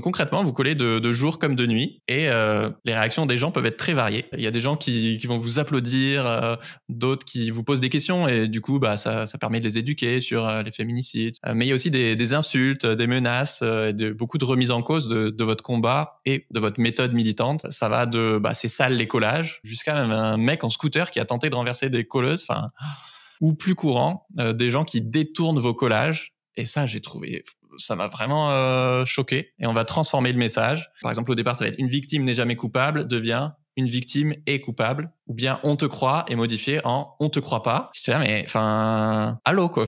Concrètement, vous collez de, jour comme de nuit et euh, les réactions des gens peuvent être très variées. Il y a des gens qui, vont vous applaudir, euh, d'autres qui vous posent des questions et du coup, bah, ça, permet de les éduquer sur euh, les féminicides. mais il y a aussi des, insultes, des menaces, de, beaucoup de remises en cause de, votre combat et de votre méthode militante. Ça va de bah, c'est sale les collages jusqu'à un mec en scooter qui a tenté de renverser des colleuses. ou plus courant, des gens qui détournent vos collages et ça, j'ai trouvé, ça m'a vraiment euh, choqué. Et on va transformer le message. Par exemple, au départ, ça va être une victime n'est jamais coupable devient une victime est coupable, ou bien on te croit et modifié en on te croit pas. Je là, mais enfin, allô quoi.